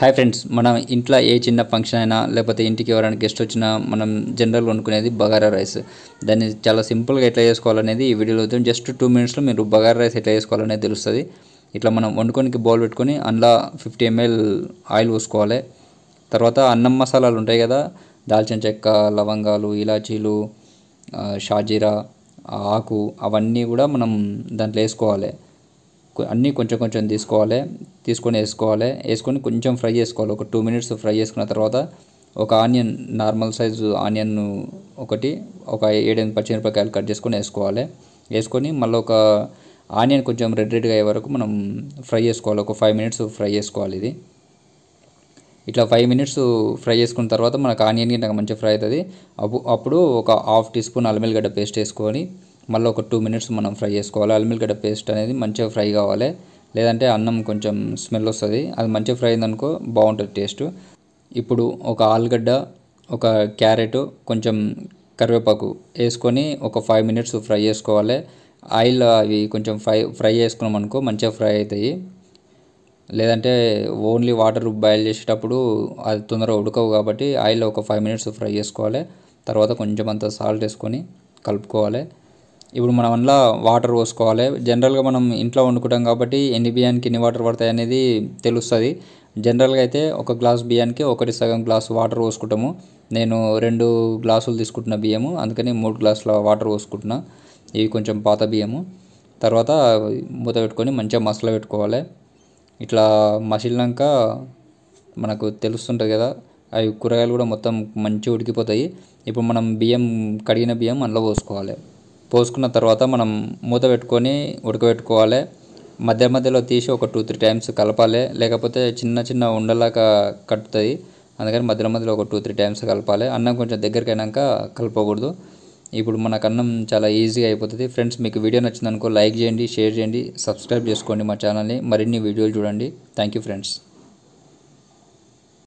hi friends మనం ఇంట్లో ఏ చిన్న ఫంక్షన్ అయినా లేకపోతే ఇంటికి ఎవరైనా గెస్ట్ వచ్చినా మనం జనరల్ వండుకునేది బగారా రైస్ దాన్ని చాలా సింపుల్గా ఎట్లా చేసుకోవాలనేది ఈ వీడియోలో అవుతుంది జస్ట్ టూ మినిట్స్లో మీరు బగారా రైస్ ఎట్లా చేసుకోవాలనేది తెలుస్తుంది ఇట్లా మనం వండుకోనికి బౌల్ పెట్టుకొని అందులో ఫిఫ్టీ ఎంఎల్ ఆయిల్ పోసుకోవాలి తర్వాత అన్నం మసాలాలు ఉంటాయి కదా దాల్చిన చెక్క లవంగాలు ఇలాచీలు షాజీరా ఆకు అవన్నీ కూడా మనం దాంట్లో వేసుకోవాలి అన్నీ కొంచెం కొంచెం తీసుకోవాలి తీసుకొని వేసుకోవాలి వేసుకొని కొంచెం ఫ్రై చేసుకోవాలి ఒక టూ మినిట్స్ ఫ్రై చేసుకున్న తర్వాత ఒక ఆనియన్ నార్మల్ సైజు ఆనియన్ ఒకటి ఒక ఏడెనిమిది పచ్చిమిరపకాయలు కట్ చేసుకొని వేసుకోవాలి వేసుకొని మళ్ళీ ఒక ఆనియన్ కొంచెం రెడ్ రెడ్గా అయ్యే వరకు మనం ఫ్రై చేసుకోవాలి ఒక ఫైవ్ మినిట్స్ ఫ్రై చేసుకోవాలి ఇది ఇట్లా ఫైవ్ మినిట్స్ ఫ్రై చేసుకున్న తర్వాత మనకు ఆనియన్ నాకు మంచిగా ఫ్రై అవుతుంది అప్పుడు ఒక హాఫ్ టీ స్పూన్ అల్లం పేస్ట్ వేసుకొని మళ్ళీ ఒక టూ మినిట్స్ మనం ఫ్రై చేసుకోవాలి అల్లం ఎల్లిగడ్డ పేస్ట్ అనేది మంచిగా ఫ్రై కావాలి లేదంటే అన్నం కొంచెం స్మెల్ వస్తుంది అది మంచిగా ఫ్రై అయిందనుకో బాగుంటుంది టేస్ట్ ఇప్పుడు ఒక ఆలుగడ్డ ఒక క్యారెట్ కొంచెం కరివేపాకు వేసుకొని ఒక ఫైవ్ మినిట్స్ ఫ్రై చేసుకోవాలి ఆయిల్ అవి కొంచెం ఫ్రై ఫ్రై చేసుకున్నాం అనుకో మంచిగా ఫ్రై అవుతాయి లేదంటే ఓన్లీ వాటర్ బాయిల్ చేసేటప్పుడు అది తొందరగా ఉడకవు కాబట్టి ఆయిల్ ఒక ఫైవ్ మినిట్స్ ఫ్రై చేసుకోవాలి తర్వాత కొంచెం అంత సాల్ట్ వేసుకొని కలుపుకోవాలి ఇప్పుడు మనం అందులో వాటర్ పోసుకోవాలి జనరల్గా మనం ఇంట్లో వండుకుంటాం కాబట్టి ఎన్ని బియ్యానికి ఎన్ని వాటర్ పడతాయి అనేది తెలుస్తుంది జనరల్గా అయితే ఒక గ్లాస్ బియ్యానికి ఒకటి సగం గ్లాస్ వాటర్ పోసుకుంటాము నేను రెండు గ్లాసులు తీసుకుంటున్న బియ్యము అందుకని మూడు గ్లాసుల వాటర్ పోసుకుంటున్నా ఇవి కొంచెం పాత బియ్యము తర్వాత మూత పెట్టుకొని మంచిగా మసలు పెట్టుకోవాలి ఇట్లా మసిలినాక మనకు తెలుస్తుంటుంది కదా అవి కూరగాయలు కూడా మొత్తం మంచిగా ఉడికిపోతాయి ఇప్పుడు మనం బియ్యం కడిగిన బియ్యం అందులో పోసుకోవాలి పోసుకున్న తర్వాత మనం మూత పెట్టుకొని ఉడకబెట్టుకోవాలి మధ్య మధ్యలో తీసి ఒక టూ త్రీ టైమ్స్ కలపాలి లేకపోతే చిన్న చిన్న ఉండలాగా కట్టుతుంది అందుకని మధ్య మధ్యలో ఒక టూ త్రీ టైమ్స్ కలపాలి అన్నం కొంచెం దగ్గరికి అయినాక కలపకూడదు ఇప్పుడు మనకు అన్నం చాలా ఈజీగా అయిపోతుంది ఫ్రెండ్స్ మీకు వీడియో నచ్చిందనుకో లైక్ చేయండి షేర్ చేయండి సబ్స్క్రైబ్ చేసుకోండి మా ఛానల్ని మరిన్ని వీడియోలు చూడండి థ్యాంక్ యూ ఫ్రెండ్స్